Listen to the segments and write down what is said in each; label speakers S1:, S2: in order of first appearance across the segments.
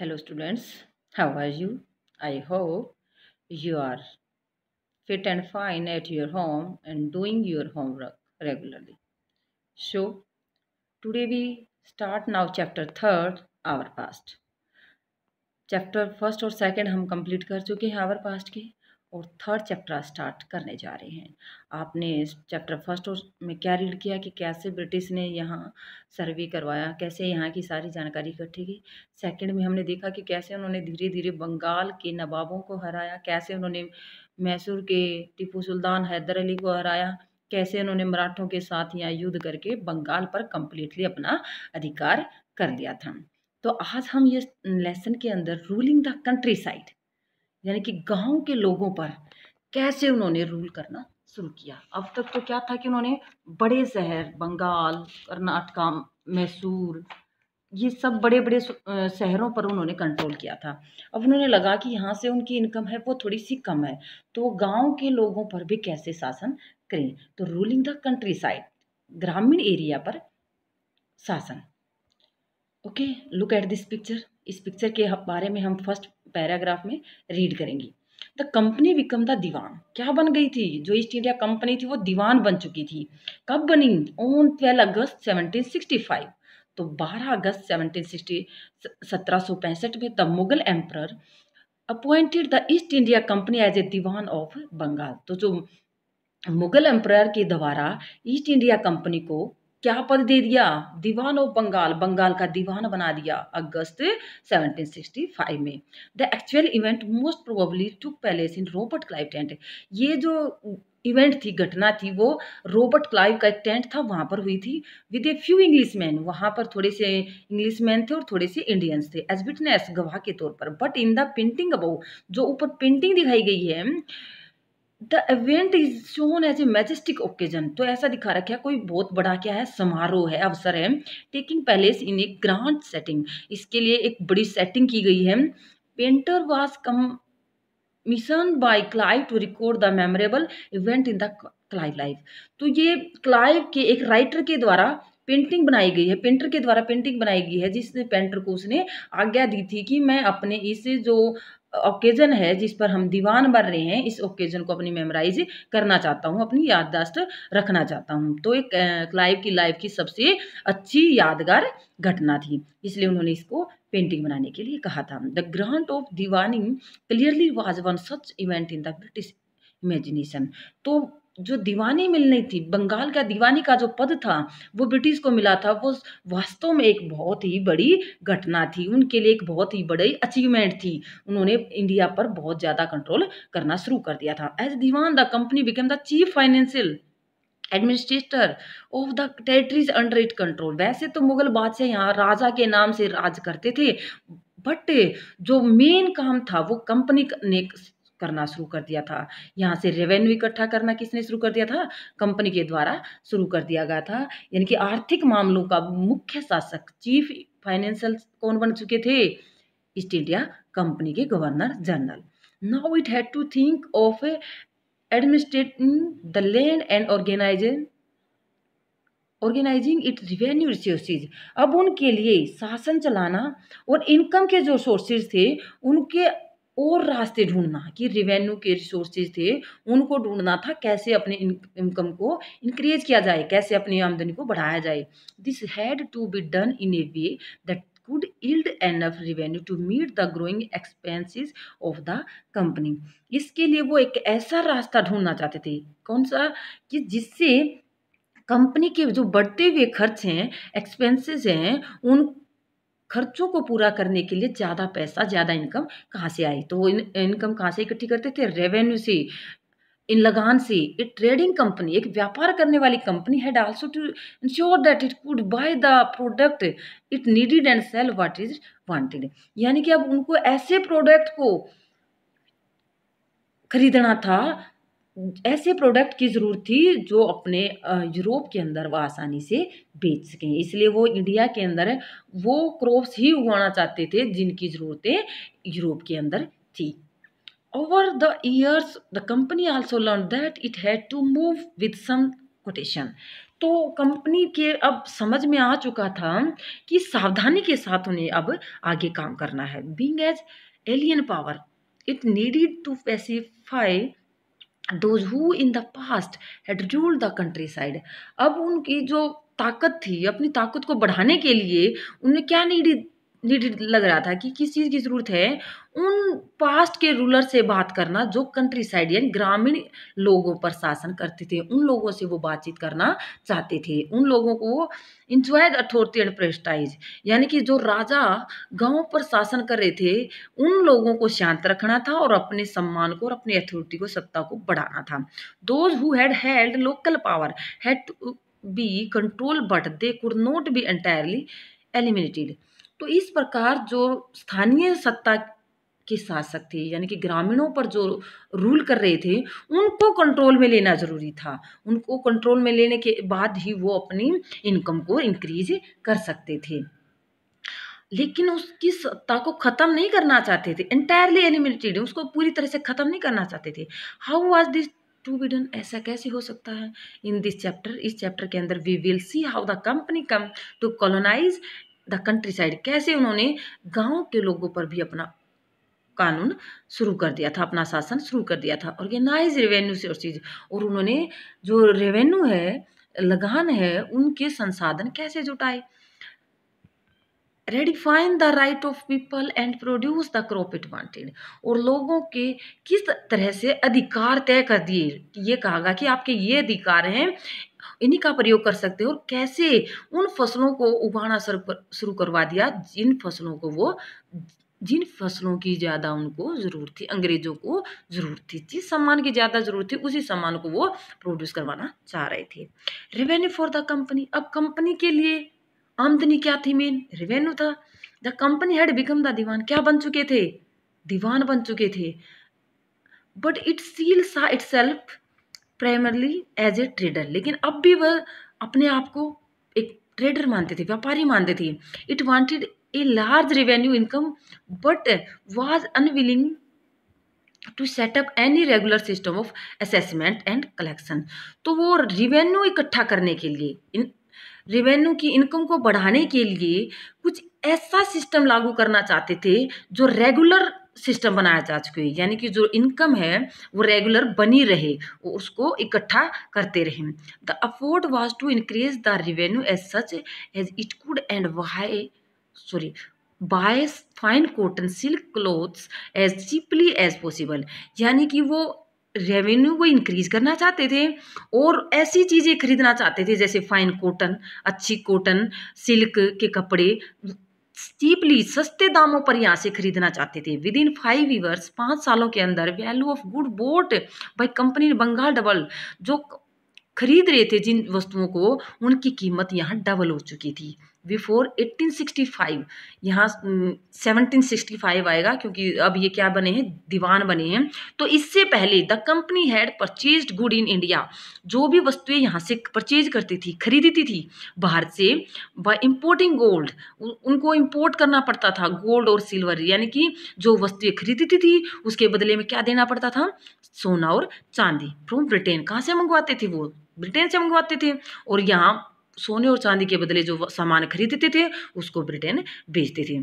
S1: hello students how are you I hope you are fit and fine at your home and doing your work regularly so today we start now chapter third our past chapter first और second हम complete कर चुके हैं our past के और third chapter start करने जा रहे हैं आपने इस चैप्टर फर्स्ट और में क्या रीड किया कि कैसे ब्रिटिश ने यहाँ सर्वे करवाया कैसे यहाँ की सारी जानकारी इकट्ठी की सेकंड में हमने देखा कि कैसे उन्होंने धीरे धीरे बंगाल के नवाबों को हराया कैसे उन्होंने मैसूर के टीपू सुल्तान हैदर अली को हराया कैसे उन्होंने मराठों के साथ यहाँ युद्ध करके बंगाल पर कम्प्लीटली अपना अधिकार कर लिया था तो आज हम ये लेसन के अंदर रूलिंग द कंट्री साइड यानी कि गांव के लोगों पर कैसे उन्होंने रूल करना शुरू किया अब तक तो क्या था कि उन्होंने बड़े शहर बंगाल कर्नाटका मैसूर ये सब बड़े बड़े शहरों पर उन्होंने कंट्रोल किया था अब उन्होंने लगा कि यहाँ से उनकी इनकम है वो थोड़ी सी कम है तो वो गाँव के लोगों पर भी कैसे शासन करें तो रूलिंग द कंट्री साइड ग्रामीण एरिया पर शासन okay look at this picture इस पिक्चर के बारे में हम फर्स्ट पैराग्राफ में रीड करेंगे द कंपनी बिकम द दीवान क्या बन गई थी जो ईस्ट इंडिया कंपनी थी वो दीवान बन चुकी थी कब बनी ऑन ट्वेल्व अगस्त 1765 तो 12 अगस्त 1760 1765 में the Mughal emperor appointed the East India Company as a diwan of Bengal तो जो मुगल एम्पायर के द्वारा ईस्ट इंडिया कंपनी को क्या पद दे दिया दीवान ऑफ बंगाल बंगाल का दीवान बना दिया अगस्त 1765 में the actual event most probably took place in Robert Clive tent ये जो इवेंट थी घटना थी वो रॉबर्ट क्लाइव का एक टेंट था वहाँ पर हुई थी with a few English man वहाँ पर थोड़े से इंग्लिश मैन थे और थोड़े से इंडियंस थे एज विटनेस गवाह के तौर पर but in the painting above जो ऊपर पेंटिंग दिखाई गई है the event is shown as a majestic occasion तो ऐसा दिखा रखा है कोई बहुत बड़ा क्या है समारोह है अवसर है taking place in a grand setting इसके लिए एक बड़ी सेटिंग की गई है painter was commission by Clive to record the memorable event in the Clive life तो ये क्लाइव के एक राइटर के द्वारा पेंटिंग बनाई गई है पेंटर के द्वारा पेंटिंग बनाई गई है जिस पेंटर को उसने आज्ञा दी थी कि मैं अपने इस जो ओकेजन है जिस पर हम दीवान बन रहे हैं इस ओकेजन को अपनी मेमोराइज करना चाहता हूँ अपनी याददाश्त रखना चाहता हूँ तो एक क्लाइव की लाइफ की सबसे अच्छी यादगार घटना थी इसलिए उन्होंने इसको पेंटिंग बनाने के लिए कहा था the grant of diwani clearly was one such event in the British imagination तो जो दीवानी मिलनी थी बंगाल का दीवानी का जो पद था वो ब्रिटिश को मिला था वो वास्तव में एक बहुत ही बड़ी घटना थी उनके लिए एक बहुत ही बड़ी अचीवमेंट थी उन्होंने इंडिया पर बहुत ज़्यादा कंट्रोल करना शुरू कर दिया था as diwan the company became the chief financial administrator of the territories under it control वैसे तो मुगल बादशाह यहाँ राजा के नाम से राज करते थे बट जो मेन काम था वो कंपनी ने करना शुरू कर दिया था यहाँ से रेवेन्यू इकट्ठा करना किसने शुरू कर दिया था कंपनी के द्वारा शुरू कर दिया गया था यानी कि आर्थिक मामलों का मुख्य शासक चीफ फाइनेंशियल कौन बन चुके थे ईस्ट इंडिया कंपनी के governor general now it had to think of administrating the land and organizing organizing it revenue resources अब उनके लिए शासन चलाना और इनकम के जो सोर्सेज थे उनके और रास्ते ढूंढना कि रिवेन्यू के रिसोर्सेज थे उनको ढूंढना था कैसे अपने इनकम को इंक्रीज किया जाए कैसे अपनी आमदनी को बढ़ाया जाए this had to be done in a way that yield yield of revenue to meet the growing expenses of the company इसके लिए वो एक ऐसा रास्ता ढूंढना चाहते थे कौन सा कि जिससे कंपनी के जो बढ़ते हुए खर्च हैं एक्सपेंसेस हैं उन खर्चों को पूरा करने के लिए ज़्यादा पैसा ज़्यादा इनकम कहाँ से आई तो वो इन, इनकम कहाँ से इकट्ठी करते थे रेवेन्यू से इन लगान से ए ट्रेडिंग कंपनी एक व्यापार करने वाली company had also to ensure that it could buy the product it needed and sell what is wanted यानी कि अब उनको ऐसे प्रोडक्ट को खरीदना था ऐसे प्रोडक्ट की ज़रूरत थी जो अपने यूरोप के अंदर वह आसानी से बेच सकें इसलिए वो इंडिया के अंदर वो क्रॉप्स ही उगाना चाहते थे जिनकी ज़रूरतें यूरोप के अंदर थी over the years the company also learn that it had to move with some caution तो कंपनी के अब समझ में आ चुका था कि सावधानी के साथ उन्हें अब आगे काम करना है being as alien power it needed to pacify those who in the past had rule the countryside अब उनकी जो ताकत थी अपनी ताकत को बढ़ाने के लिए उन्हें क्या नहीं नीड लग रहा था कि किस चीज़ की ज़रूरत है उन पास्ट के रूलर से बात करना जो कंट्री साइड यानी ग्रामीण लोगों पर शासन करते थे उन लोगों से वो बातचीत करना चाहते थे उन लोगों को इंजॉयड अथॉरिटी एंड प्रेस्टाइज यानी कि जो राजा गांव पर शासन कर रहे थे उन लोगों को शांत रखना था और अपने सम्मान को और अपनी अथॉरिटी को सत्ता को बढ़ाना था those who had held local power had be control but they could not be entirely eliminated तो इस प्रकार जो स्थानीय सत्ता के शासक थे यानी कि ग्रामीणों पर जो रूल कर रहे थे उनको कंट्रोल में लेना ज़रूरी था उनको कंट्रोल में लेने के बाद ही वो अपनी इनकम को इंक्रीज कर सकते थे लेकिन उसकी सत्ता को ख़त्म नहीं करना चाहते थे एंटायरली एलिमिनेटेड उसको पूरी तरह से ख़त्म नहीं करना चाहते थे how was this to be done ऐसा कैसे हो सकता है इन दिस चैप्टर इस चैप्टर के अंदर we will see how the company come to colonise the countryside कैसे उन्होंने गांव के लोगों पर भी अपना कानून शुरू कर दिया था अपना शासन शुरू कर दिया था ऑर्गेनाइज रेवेन्यू से और उन्होंने जो रेवेन्यू है लगान है उनके संसाधन कैसे जुटाए redefine the right of people and produce the crop it wanted और लोगों के किस तरह से अधिकार तय कर दिए ये कहा गया कि आपके ये अधिकार हैं इन्हीं का प्रयोग कर सकते हैं और कैसे उन फसलों को उगाना शुरू करवा दिया जिन फसलों को वो जिन फसलों की ज़्यादा उनको ज़रूरत थी अंग्रेज़ों को ज़रूरत थी जिस सामान की ज़्यादा ज़रूरत थी उसी सामान को वो प्रोड्यूस करवाना चाह रहे थे रेवेन्यू फॉर द कंपनी अब कंपनी के लिए आमदनी क्या थी मेन रेवेन्यू था the company had become the दीवान क्या बन चुके थे दीवान बन चुके थे but it still saw itself primarily as a trader लेकिन अब भी वह अपने आप को एक ट्रेडर मानते थे व्यापारी मानते थे it wanted a large revenue income but was unwilling to set up any regular system of assessment and collection तो वो रिवेन्यू इकट्ठा करने के लिए इन रिवेन्यू की इनकम को बढ़ाने के लिए कुछ ऐसा सिस्टम लागू करना चाहते थे जो रेगुलर सिस्टम बनाया जा चुके हैं यानी कि जो इनकम है वो रेगुलर बनी रहे वो उसको इकट्ठा करते रहें the effort was to increase the revenue as such as it could and why sorry buy fine cotton silk clothes as cheaply as possible यानी कि वो रेवेन्यू को इंक्रीज करना चाहते थे और ऐसी चीज़ें खरीदना चाहते थे जैसे फाइन कॉटन अच्छी कॉटन सिल्क के कपड़े चीपली सस्ते दामों पर यहाँ से खरीदना चाहते थे विद इन फाइव ईयर्स पाँच सालों के अंदर value of good bought by company Bengal double जो खरीद रहे थे जिन वस्तुओं को उनकी कीमत यहाँ डबल हो चुकी थी बिफोर 1865 यहाँ 1765 आएगा क्योंकि अब ये क्या बने हैं दीवान बने हैं तो इससे पहले the company had purchase good in India जो भी वस्तुएं यहाँ से परचेज करती थी खरीदती थी बाहर से बाय इंपोर्टिंग गोल्ड उनको इम्पोर्ट करना पड़ता था गोल्ड और सिल्वर यानी कि जो वस्तुएं खरीदती थी उसके बदले में क्या देना पड़ता था सोना और चांदी फ्रॉम ब्रिटेन कहाँ से मंगवाते थे वो ब्रिटेन से मंगवाते थे और यहाँ सोने और चांदी के बदले जो सामान खरीदते थे उसको ब्रिटेन बेचते थे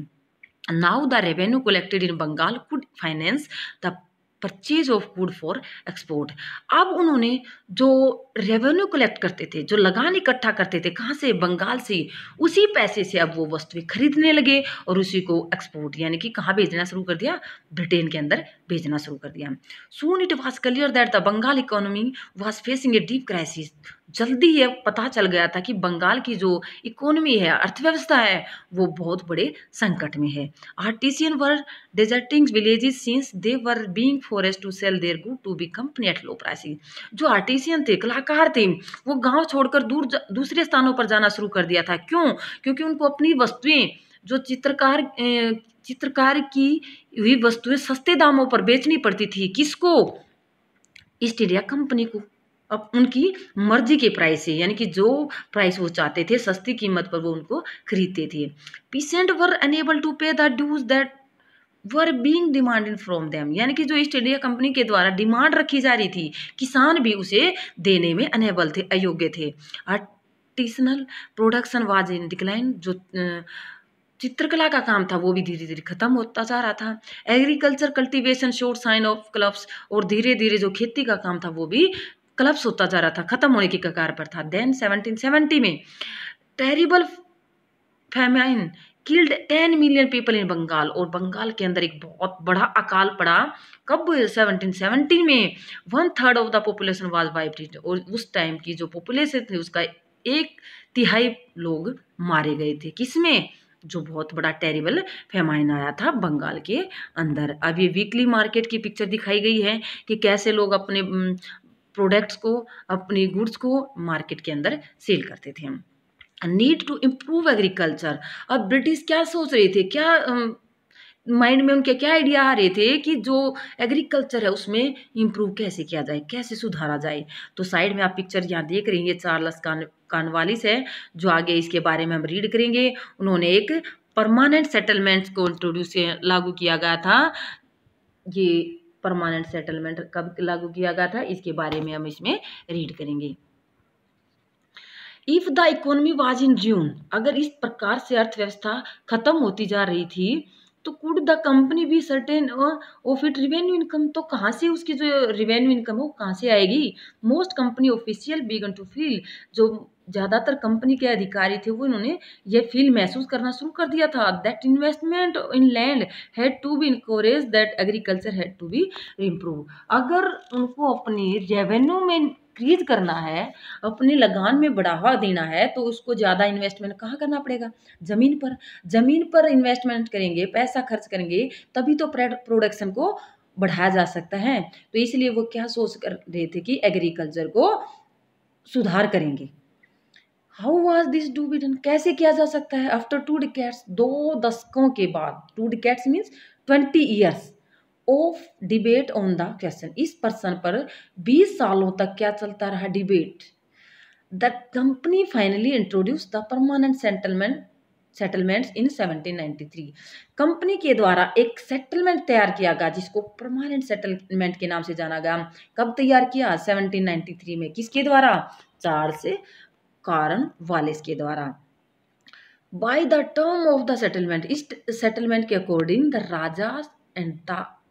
S1: now the revenue collected in Bengal could finance the purchase of good for export अब उन्होंने जो रेवेन्यू कलेक्ट करते थे जो लगान इकट्ठा करते थे कहाँ से बंगाल से उसी पैसे से अब वो वस्तुएं खरीदने लगे और उसी को एक्सपोर्ट यानी कि कहाँ भेजना शुरू कर दिया ब्रिटेन के अंदर भेजना शुरू कर दिया soon it was clear that the Bengal economy was facing a deep crisis जल्दी ये पता चल गया था कि बंगाल की जो इकोनॉमी है अर्थव्यवस्था है वो बहुत बड़े संकट में है artisan were deserting villages since they were being forced to sell their good to be company at low pricing जो आर्टिसियन थे कलाकार थे वो गांव छोड़कर दूर दूसरे स्थानों पर जाना शुरू कर दिया था क्यों क्योंकि उनको अपनी वस्तुएं जो चित्रकार चित्रकार की हुई वस्तुएं सस्ते दामों पर बेचनी पड़ती थी किसको ईस्ट इंडिया कंपनी को अब उनकी मर्जी के प्राइस से यानी कि जो प्राइस वो चाहते थे सस्ती कीमत पर वो उनको खरीदते थे peasant were unable to pay the dues that were being demanded from them यानी कि जो ईस्ट इंडिया कंपनी के द्वारा डिमांड रखी जा रही थी किसान भी उसे देने में अनेबल थे अयोग्य थे artisanal production was in decline जो चित्रकला का काम था वो भी धीरे धीरे खत्म होता जा रहा था agriculture cultivation show sign of collapse और धीरे धीरे जो खेती का काम था वो भी क्लब्स होता जा रहा था ख़त्म होने की कगार पर था देन 1770 में terrible famine killed ten million people in Bengal और बंगाल के अंदर एक बहुत बड़ा अकाल पड़ा कब 1770 में one third of the population was wiped out और उस टाइम की जो पॉपुलेशन थी उसका एक तिहाई लोग मारे गए थे किसमें जो बहुत बड़ा टेरिबल फेमाइन आया था बंगाल के अंदर अब ये वीकली मार्केट की पिक्चर दिखाई गई है कि कैसे लोग अपने प्रोडक्ट्स को अपने गुड्स को मार्केट के अंदर सेल करते थे नीड टू इम्प्रूव एग्रीकल्चर अब ब्रिटिश क्या सोच रहे थे क्या माइंड में उनके क्या आइडिया आ रहे थे कि जो एग्रीकल्चर है उसमें इम्प्रूव कैसे किया जाए कैसे सुधारा जाए तो साइड में आप पिक्चर यहाँ देख रही हैं चार्लस कान कानवालिस है जो आगे इसके बारे में हम रीड करेंगे उन्होंने एक परमानेंट सेटलमेंट्स को इंट्रोड्यूस लागू किया गया था ये परमानेंट सेटलमेंट कब लागू किया गया था इसके बारे में हम इसमें रीड करेंगे if the economy was in ruin अगर इस प्रकार से अर्थव्यवस्था खत्म होती जा रही थी तो could the company be certain of it revenue income तो कहाँ से उसकी जो रिवेन्यू इनकम है वो कहाँ से आएगी most company official began to feel जो ज़्यादातर कंपनी के अधिकारी थे वो इन्होंने यह फील महसूस करना शुरू कर दिया था that investment in land had to be encourage that agriculture had to be improve अगर उनको अपनी रेवेन्यू में इंक्रीज करना है अपने लगान में बढ़ावा देना है तो उसको ज़्यादा इन्वेस्टमेंट कहाँ करना पड़ेगा ज़मीन पर ज़मीन पर इन्वेस्टमेंट करेंगे पैसा खर्च करेंगे तभी तो प्रोडक्शन को बढ़ाया जा सकता है तो इसलिए वो क्या सोच कर रहे थे कि एग्रीकल्चर को सुधार करेंगे how was this to be done कैसे किया जा सकता है आफ्टर टू डिकेट्स दो दशकों के बाद two decades means twenty years of debate on the question इस पर्सन पर बीस सालों तक क्या चलता रहा debate the company finally introduce the permanent settlement settlements in 1793 company के द्वारा एक सेटलमेंट तैयार किया गया जिसको परमानेंट सेटलमेंट के नाम से जाना गया कब तैयार किया 1793 में किसके द्वारा चार्ल्स कारण वालिस के द्वारा by the term of the settlement इस सेटलमेंट के according the raja and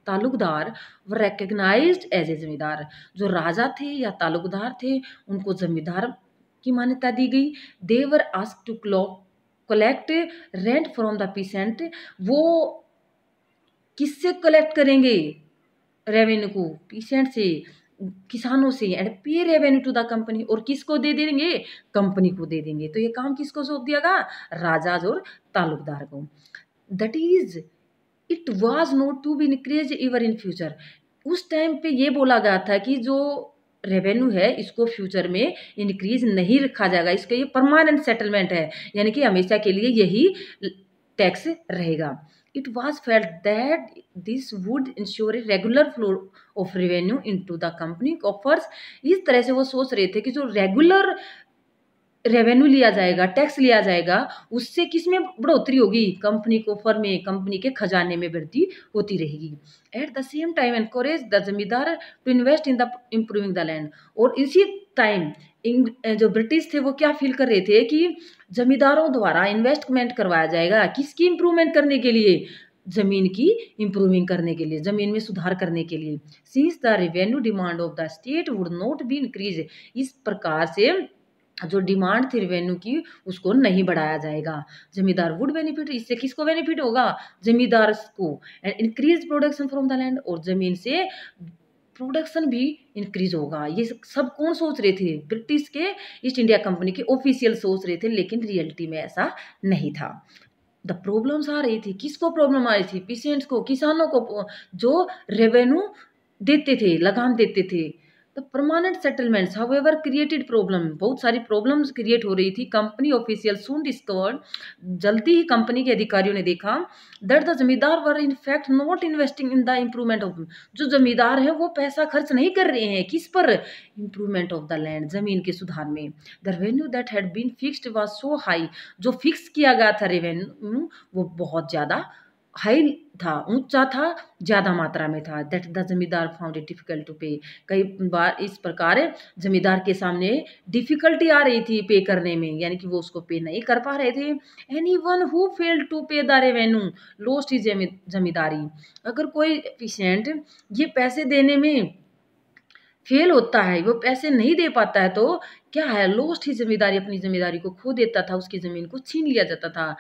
S1: taluqdar were recognise as a जमींदार जो राजा थे या तालुकदार थे उनको जमींदार की मान्यता दी गई देवर आस्क टू क्लॉक collect rent from the peasant वो किससे कलेक्ट करेंगे रेवेन्यू को पीसेंट से किसानों से एंड पे रेवेन्यू टू द कंपनी और किसको दे देंगे कंपनी को दे देंगे तो ये काम किसको सौंप दिया गया राजाज और तालुकदार को that is it was not to be increase ever in future उस टाइम पे ये बोला गया था कि जो रेवेन्यू है इसको फ्यूचर में इंक्रीज नहीं रखा जाएगा इसका ये परमानेंट सेटलमेंट है यानी कि हमेशा के लिए यही टैक्स रहेगा it was felt that this would ensure a regular flow of revenue into the company coffers इस तरह से वो सोच रहे थे कि जो रेगुलर रेवेन्यू लिया जाएगा टैक्स लिया जाएगा उससे किस में बढ़ोतरी होगी कंपनी को फर में कंपनी के खजाने में वृद्धि होती रहेगी at the same time encourage the zamindar to invest in the improving the land और इसी टाइम जो ब्रिटिश थे वो क्या फील कर रहे थे कि जमींदारों द्वारा इन्वेस्टमेंट करवाया जाएगा किसकी इम्प्रूवमेंट करने के लिए जमीन की इम्प्रूविंग करने के लिए जमीन में सुधार करने के लिए since the revenue demand of the state would not be increase इस प्रकार से जो डिमांड थी रिवेन्यू की उसको नहीं बढ़ाया जाएगा जमींदार वुड बेनिफिट इससे किसको बेनिफिट होगा जमींदार को and increase production from the land और जमीन से प्रोडक्शन भी इंक्रीज होगा ये सब कौन सोच रहे थे ब्रिटिश के ईस्ट इंडिया कंपनी के ऑफिशियल सोच रहे थे लेकिन रियलिटी में ऐसा नहीं था द प्रॉब्लम्स आ रही थी किसको प्रॉब्लम आ रही थी पेशेंट्स को किसानों को जो रेवेन्यू देते थे लगान देते थे the permanent settlements ever created problem बहुत सारी प्रॉब्लम्स क्रिएट हो रही थी कंपनी ऑफिशियल सून डिस्कवर्ड जल्दी ही कंपनी के अधिकारियों ने देखा that the zamindar were in fact not investing in the improvement of जो जमींदार है वो पैसा खर्च नहीं कर रहे हैं किस पर इम्प्रूवमेंट ऑफ द लैंड जमीन के सुधार में the revenue that had been fixed was so high जो फिक्स किया गया था रेवेन्यू वो बहुत ज़्यादा हाई था ऊंचा था ज़्यादा मात्रा में था that the zamindar found it difficult to pay कई बार इस प्रकार जमींदार के सामने डिफ़िकल्टी आ रही थी पे करने में यानी कि वो उसको पे नहीं कर पा रहे थे anyone who fail to pay the revenue lost he zamindari अगर कोई पेशेंट ये पैसे देने में फेल होता है वो पैसे नहीं दे पाता है तो क्या है लोस्ट ही जिम्मेदारी अपनी जिम्मेदारी को खो देता था उसकी ज़मीन को छीन लिया जाता था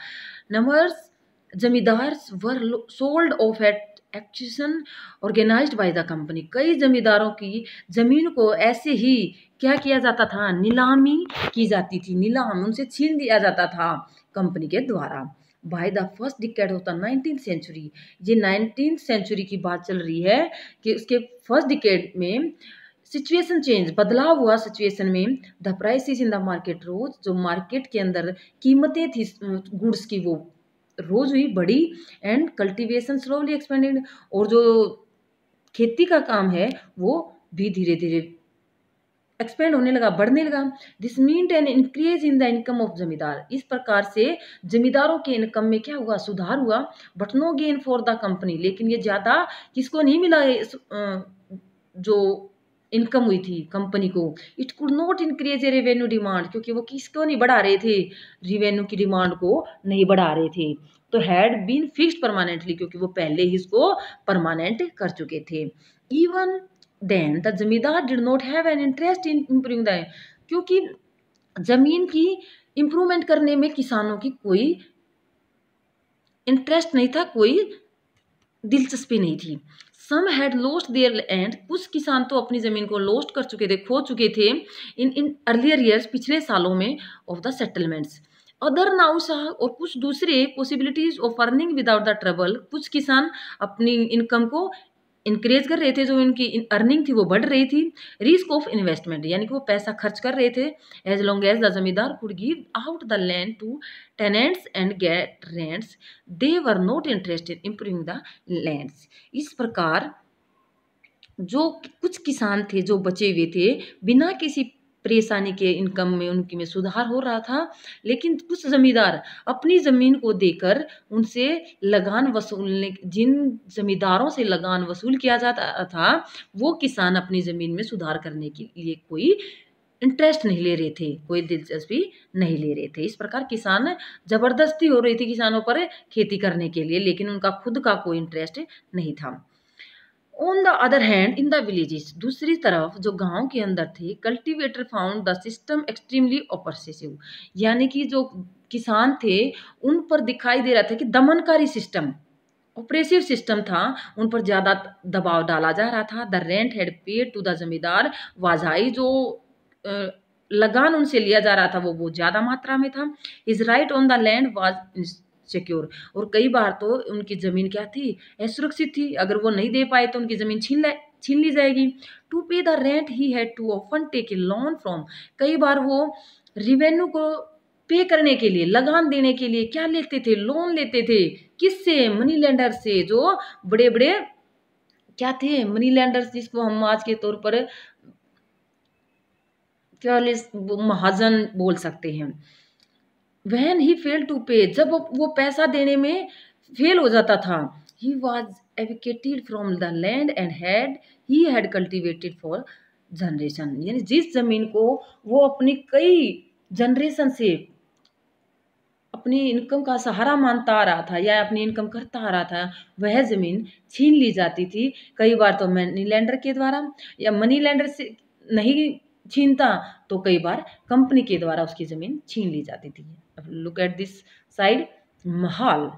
S1: numbers zamindars were sold off at auction organise by the company कई जमींदारों की ज़मीन को ऐसे ही क्या किया जाता था नीलामी की जाती थी नीलाम उनसे छीन दिया जाता था कंपनी के द्वारा बाय द फर्स्ट डिकेड होता नाइनटीन सेंचुरी ये नाइनटीन सेंचुरी की बात चल रही है कि उसके फर्स्ट डिकेड में सिचुएशन चेंज बदलाव हुआ सिचुएशन में the prices in the market rose जो मार्केट के अंदर कीमतें थी गुड्स की वो रोज हुई बड़ी एंड कल्टीवेशन स्लोली एक्सपेंडेड और जो खेती का काम है वो भी धीरे धीरे एक्सपेंड होने लगा बढ़ने लगा this mean an increase in the income of zamindar इस प्रकार से जमींदारों के इनकम में क्या हुआ सुधार हुआ but no gain for the company लेकिन ये ज़्यादा किसको नहीं मिला जो इनकम हुई थी कंपनी को it could not increase a revenue demand क्योंकि वो किसको नहीं बढ़ा रहे थे रिवेन्यू की डिमांड को नहीं बढ़ा रहे थे तो हैड बीन फिक्स्ड परमानेंटली क्योंकि वो पहले ही इसको परमानेंट कर चुके थे even then the zamindar did not have an interest in improving the क्योंकि जमीन की इम्प्रूवमेंट करने में किसानों की कोई इंटरेस्ट नहीं था कोई दिलचस्पी नहीं थी some had lost their and कुछ किसान तो अपनी ज़मीन को लॉस्ट कर चुके थे खो चुके थे इन इन अर्लियर ईयर्स पिछले सालों में ऑफ द सेटलमेंट्स अदर नाउसा और कुछ दूसरे possibilities of earning without the trouble कुछ किसान अपनी इनकम को इंक्रेज कर रहे थे जो इनकी अर्निंग थी वो बढ़ रही थी रिस्क ऑफ इन्वेस्टमेंट यानी कि वो पैसा खर्च कर रहे थे as long as the zamindar could give out the land to tenants and get rents they were not interested improving the lands इस प्रकार जो कुछ किसान थे जो बचे हुए थे बिना किसी परेशानी के इनकम में उनकी में सुधार हो रहा था लेकिन कुछ ज़मींदार अपनी ज़मीन को देकर उनसे लगान वसूलने जिन ज़मींदारों से लगान वसूल किया जाता था वो किसान अपनी ज़मीन में सुधार करने के लिए कोई इंटरेस्ट नहीं ले रहे थे कोई दिलचस्पी नहीं ले रहे थे इस प्रकार किसान जबरदस्ती हो रही थी किसानों पर खेती करने के लिए लेकिन उनका खुद का कोई इंटरेस्ट नहीं था on the other hand in the villages दूसरी तरफ जो गांव के अंदर थे cultivator found the system extremely oppressive यानी कि जो किसान थे उन पर दिखाई दे रहा था कि दमनकारी सिस्टम ऑपरेसिव सिस्टम था उन पर ज़्यादा दबाव डाला जा रहा था the rent had paid to the zamindar was high जो लगान उनसे लिया जा रहा था वो बहुत ज़्यादा मात्रा में था is right on the land was secure और कई बार तो उनकी ज़मीन क्या थी असुरक्षित थी अगर वो नहीं दे पाए तो उनकी ज़मीन छीन ले छीन ली जाएगी to pay the rent he had to often take a loan from कई बार वो रिवेन्यू को पे करने के लिए लगान देने के लिए क्या लेते थे लोन लेते थे किससे मनी लेंडर से जो बड़े बड़े क्या थे मनी लेंडर्स जिसको हम आज के तौर पर क्या महाजन बोल सकते हैं वहन ही फेल टू पे जब वो पैसा देने में फेल हो जाता था he was evicted from the land and had he had cultivated for generation यानी जिस जमीन को वो अपनी कई जनरेशन से अपनी इनकम का सहारा मानता आ रहा था या अपनी इनकम करता आ रहा था वह ज़मीन छीन ली जाती थी कई बार तो मनी लैंडर के द्वारा या मनी लैंडर से नहीं छीनता तो कई बार कंपनी के द्वारा उसकी ज़मीन छीन ली जाती थी लुक एट दिस साइड महल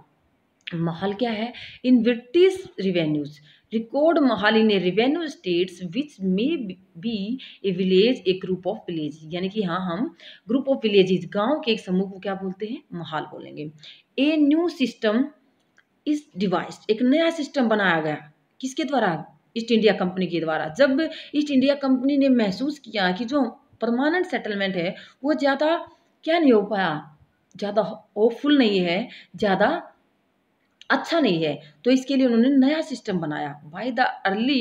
S1: महल क्या है in British revenues record mahal in a revenue states which may be a village a group of village यानी कि हाँ हम ग्रुप ऑफ विलेजेस गांव के एक समूह को क्या बोलते हैं महाल बोलेंगे a new system is devised एक नया सिस्टम बनाया गया किसके द्वारा ईस्ट इंडिया कंपनी के द्वारा जब ईस्ट इंडिया कंपनी ने महसूस किया कि जो परमानेंट सेटलमेंट है वो ज़्यादा क्या नहीं हो पाया ज़्यादा होपफुल नहीं है ज़्यादा अच्छा नहीं है तो इसके लिए उन्होंने नया सिस्टम बनाया by the early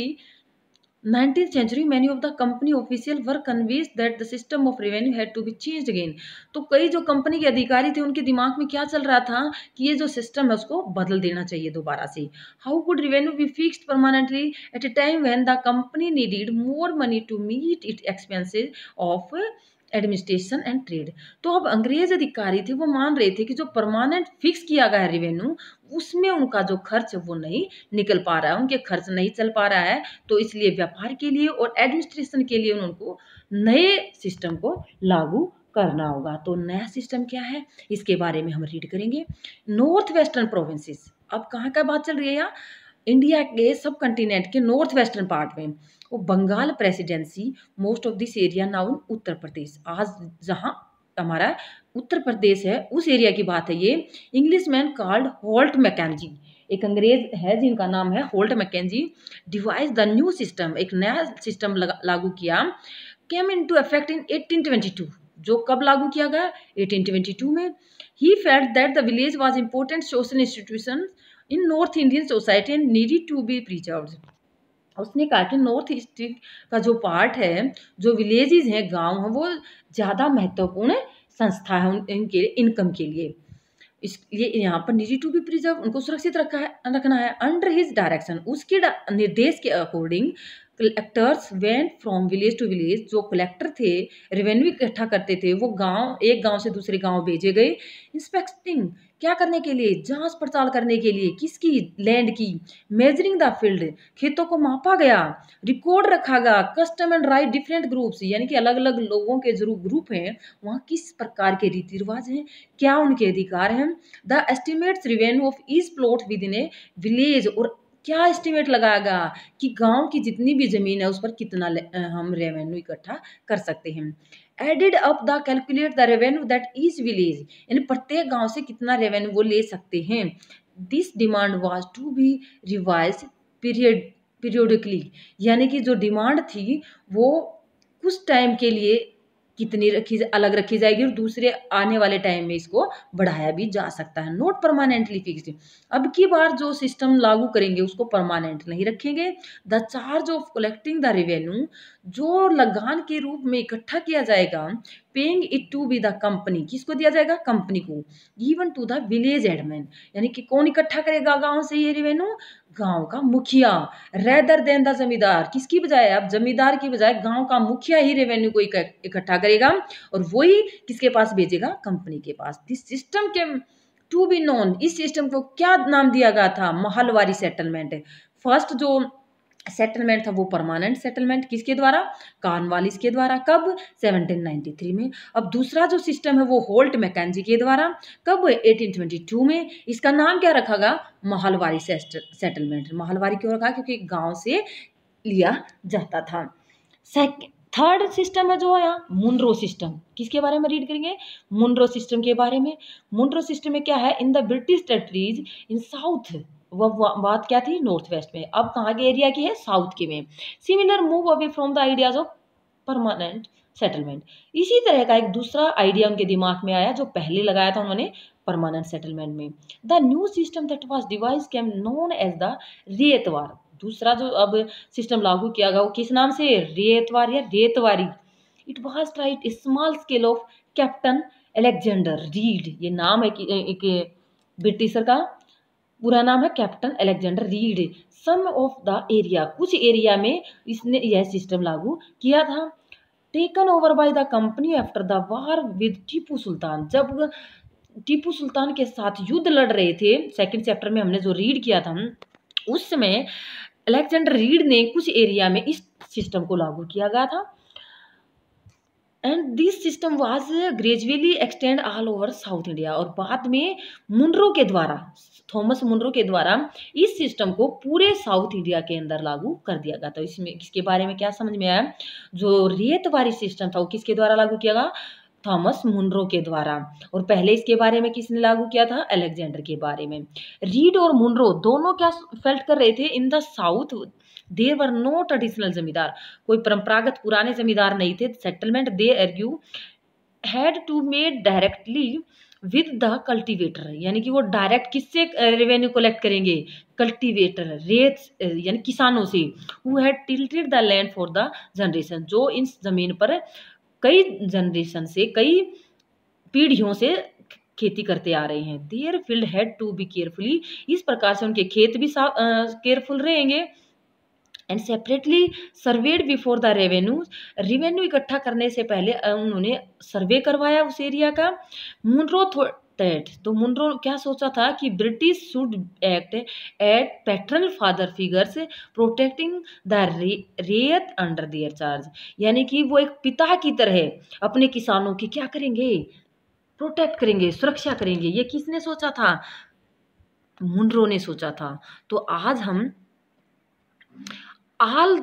S1: nineteen century many of the company official were convince that the system of revenue had to be change again तो कई जो कंपनी के अधिकारी थे उनके दिमाग में क्या चल रहा था कि ये जो सिस्टम है उसको बदल देना चाहिए दोबारा से how could revenue be fix permanently at a time when the company needed more money to meet it expenses of administration and trade तो अब अंग्रेज अधिकारी थे वो मान रहे थे कि जो परमानेंट फिक्स किया गया है रिवेन्यू उसमें उनका जो खर्च है वो नहीं निकल पा रहा है उनके खर्च नहीं चल पा रहा है तो इसलिए व्यापार के लिए और एडमिनिस्ट्रेशन के लिए उनको नए सिस्टम को लागू करना होगा तो नया सिस्टम क्या है इसके बारे में हम रीड करेंगे नॉर्थ वेस्टर्न प्रोविंसेस अब कहाँ का बात चल रही है यहाँ इंडिया के सब कंटिनेंट के नॉर्थ वेस्टर्न पार्ट में और Bengal Presidency most of this area now in Uttar Pradesh आज जहाँ हमारा उत्तर प्रदेश है उस एरिया की बात है ये English man called Holt Mackenzie एक अंग्रेज है जिनका नाम है Holt Mackenzie devised the new system एक नया सिस्टम लागू किया came into effect in eighteen जो कब लागू किया गया 1822 में ही felt that the village was important social institution in north Indian society and needed to be preserved उसने कहा कि नॉर्थ ईस्ट का जो पार्ट है जो विलेजेस हैं गांव हैं वो ज़्यादा महत्वपूर्ण संस्था है इनके इनकम के लिए इसलिए यहाँ पर निजी टू बी प्रिजर्व उनको सुरक्षित रखा है रखना है अंडर हिज डायरेक्शन उसके निर्देश के according collectors went from village to village जो कलेक्टर थे रेवेन्यू इकट्ठा करते थे वो गांव एक गांव से दूसरे गांव भेजे गए इंस्पेक्टिंग क्या करने के लिए जांच पड़ताल करने के लिए किसकी लैंड की मेजरिंग द फील्ड खेतों को मापा गया रिकॉर्ड रखा गया custom and right different groups यानी कि अलग अलग लोगों के जो ग्रुप हैं वहाँ किस प्रकार के रीति रिवाज हैं क्या उनके अधिकार हैं the estimates revenue of each plot within a village और क्या एस्टिमेट लगाएगा कि गांव की जितनी भी ज़मीन है उस पर कितना हम रेवेन्यू इकट्ठा कर सकते हैं added up the calculate the revenue that is village यानी प्रत्येक गांव से कितना रेवेन्यू वो ले सकते हैं this demand was to be revised period periodically यानी कि जो डिमांड थी वो कुछ टाइम के लिए कितनी रखी अलग रखी जाएगी और दूसरे आने वाले टाइम में इसको बढ़ाया भी जा सकता है नोट परमानेंटली फिक्स्ड अब की बार जो सिस्टम लागू करेंगे उसको परमानेंट नहीं रखेंगे the charge of collecting the revenue जो लगान के रूप में इकट्ठा किया जाएगा paying it to be the company किसको दिया जाएगा कंपनी को given to the village admin यानी कि कौन इकट्ठा करेगा गांव से ये रिवेन्यू गांव का मुखिया रेदर देन द जमींदार किसकी बजाय अब जमींदार की बजाय गांव का मुखिया ही रेवेन्यू को इकट्ठा करेगा और वही किसके पास भेजेगा कंपनी के पास this system came to be known इस सिस्टम को क्या नाम दिया गया था महलवारी सेटलमेंट फर्स्ट जो सेटलमेंट था वो परमानेंट सेटलमेंट किसके द्वारा कानवालिस के द्वारा कब 1793 में अब दूसरा जो सिस्टम है वो होल्ट मैकेजी के द्वारा कब 1822 में इसका नाम क्या रखा गया महलवारी सेटलमेंट महलवारी क्यों रखा क्योंकि गांव से लिया जाता था थर्ड सिस्टम है जो है यहाँ मुंड्रो सिस्टम किसके बारे में रीड करेंगे मुंड्रो सिस्टम के बारे में मुंड्रो सिस्टम में क्या है in the British territories in south वह बात क्या थी नॉर्थ वेस्ट में अब कहाँ के एरिया की है साउथ के में similar move away from the ideas of permanent settlement इसी तरह का एक दूसरा आइडिया उनके दिमाग में आया जो पहले लगाया था उन्होंने परमानेंट सेटलमेंट में the new system that was devised came known as the ryotwar दूसरा जो अब सिस्टम लागू किया गया वो किस नाम से रेतवार या ryotwari it was tried small scale of captain Alexander Read ये नाम है कि ब्रिटिशर का पूरा नाम है captain Alexander Read some of the area कुछ एरिया में इसने यह सिस्टम लागू किया था taken over by the company after the war with Tipu Sultan जब टीपू सुल्तान के साथ युद्ध लड़ रहे थे सेकंड चैप्टर में हमने जो रीड किया था उस समय अलेक्जेंडर रीड ने कुछ एरिया में इस सिस्टम को लागू किया गया था and this system was gradually extended all over south India और बाद में मुंड्रो के द्वारा थॉमस मुंड्रो के द्वारा इस सिस्टम को पूरे साउथ इंडिया के अंदर लागू कर दिया गया था तो इसमें इसके बारे में क्या समझ में आया जो रेत रेतवारी सिस्टम था वो किसके द्वारा लागू किया गया थॉमस मुंड्रो के द्वारा और पहले इसके बारे में किसने लागू किया था अलेक्जेंडर के बारे में रीड और मुंड्रो दोनों क्या फेल्ट कर रहे थे in the south there were no traditional zamindar कोई परंपरागत पुराने जमींदार नहीं थे settlement they argued had to made directly with the cultivator यानी कि वो डायरेक्ट किससे रेवेन्यू कलेक्ट करेंगे कल्टीवेटर रेत यानी किसानों से वो had tilled the land for the generation जो इस जमीन पर कई जनरेशन से कई पीढ़ियों से खेती करते आ रहे हैं their field had to be carefully इस प्रकार से उनके खेत भी साफ केयरफुल रहेंगे and separately surveyed before the revenue revenue इकट्ठा करने से पहले उन्होंने सर्वे करवाया उस एरिया का मुनरो टेट तो मुनरो क्या सोचा था कि British should act at paternal father figures protecting the ryot under their charge यानी कि वो एक पिता की तरह अपने किसानों की क्या करेंगे प्रोटेक्ट करेंगे सुरक्षा करेंगे ये किसने सोचा था मुनरो ने सोचा था तो आज हम आल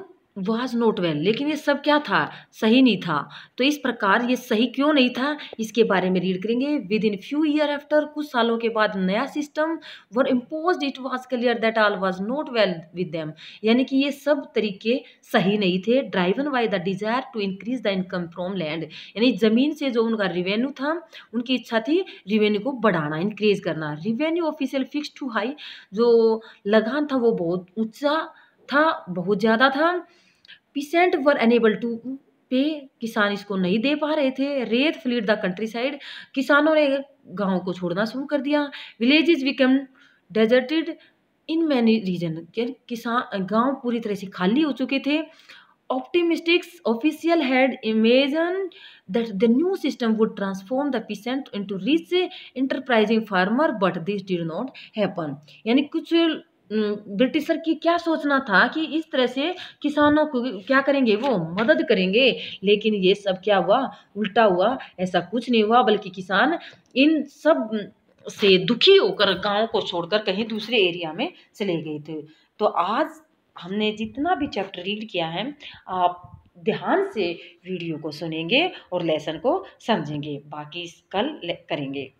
S1: वाज नोट वेल लेकिन ये सब क्या था सही नहीं था तो इस प्रकार ये सही क्यों नहीं था इसके बारे में रीड करेंगे within few year after कुछ सालों के बाद नया सिस्टम were imposed it was clear that all was not well with them यानी कि ये सब तरीके सही नहीं थे driven by the desire to increase the income from land यानी ज़मीन से जो उनका रिवेन्यू था उनकी इच्छा थी रिवेन्यू को बढ़ाना इंक्रीज करना revenue official fixed too high जो लगान था वो बहुत ऊँचा था बहुत ज़्यादा था पीसेंट वर अनेबल टू पे किसान इसको नहीं दे पा रहे थे रेत फ्लीट द कंट्री साइड किसानों ने गाँव को छोड़ना शुरू कर दिया village become deserted in many region किसान गांव पूरी तरह से खाली हो चुके थे optimistic official had imagined that the new system would transform the peasant into rich enterprising farmer but this did not happen यानी कुछ ब्रिटिशर की क्या सोचना था कि इस तरह से किसानों को क्या करेंगे वो मदद करेंगे लेकिन ये सब क्या हुआ उल्टा हुआ ऐसा कुछ नहीं हुआ बल्कि किसान इन सब से दुखी होकर गांव को छोड़कर कहीं दूसरे एरिया में चले गए थे तो आज हमने जितना भी चैप्टर रीड किया है आप ध्यान से वीडियो को सुनेंगे और लेसन को समझेंगे बाकी कल करेंगे